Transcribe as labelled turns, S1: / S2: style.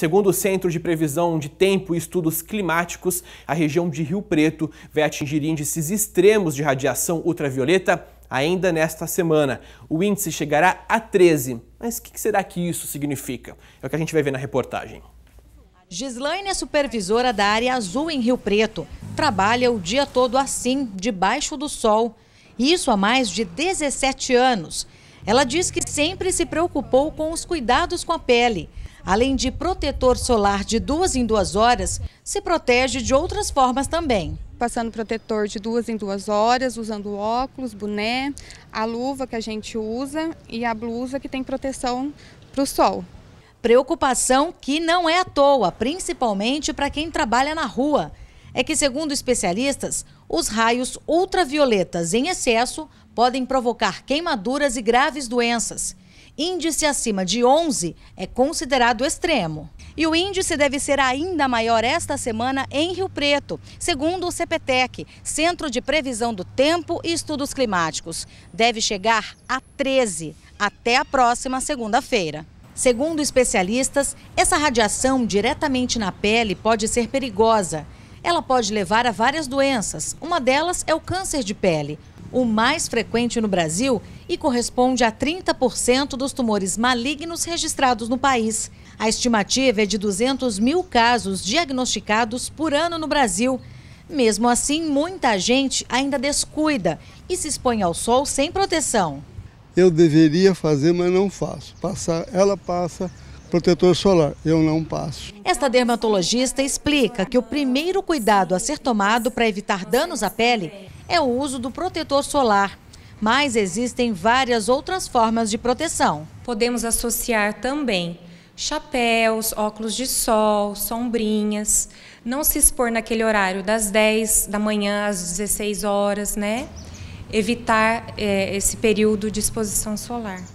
S1: Segundo o Centro de Previsão de Tempo e Estudos Climáticos, a região de Rio Preto vai atingir índices extremos de radiação ultravioleta ainda nesta semana. O índice chegará a 13. Mas o que será que isso significa? É o que a gente vai ver na reportagem.
S2: Gislaine é supervisora da área azul em Rio Preto. Trabalha o dia todo assim, debaixo do sol. Isso há mais de 17 anos. Ela diz que sempre se preocupou com os cuidados com a pele Além de protetor solar de duas em duas horas, se protege de outras formas também. Passando protetor de duas em duas horas, usando óculos, boné, a luva que a gente usa e a blusa que tem proteção para o sol. Preocupação que não é à toa, principalmente para quem trabalha na rua. É que, segundo especialistas, os raios ultravioletas em excesso podem provocar queimaduras e graves doenças. Índice acima de 11 é considerado extremo. E o índice deve ser ainda maior esta semana em Rio Preto, segundo o CPTEC, Centro de Previsão do Tempo e Estudos Climáticos. Deve chegar a 13 até a próxima segunda-feira. Segundo especialistas, essa radiação diretamente na pele pode ser perigosa. Ela pode levar a várias doenças. Uma delas é o câncer de pele o mais frequente no Brasil e corresponde a 30% dos tumores malignos registrados no país. A estimativa é de 200 mil casos diagnosticados por ano no Brasil. Mesmo assim, muita gente ainda descuida e se expõe ao sol sem proteção. Eu deveria fazer, mas não faço. Passar, ela passa protetor solar, eu não passo. Esta dermatologista explica que o primeiro cuidado a ser tomado para evitar danos à pele é o uso do protetor solar. Mas existem várias outras formas de proteção. Podemos associar também chapéus, óculos de sol, sombrinhas, não se expor naquele horário das 10 da manhã às 16 horas, né? Evitar é, esse período de exposição solar.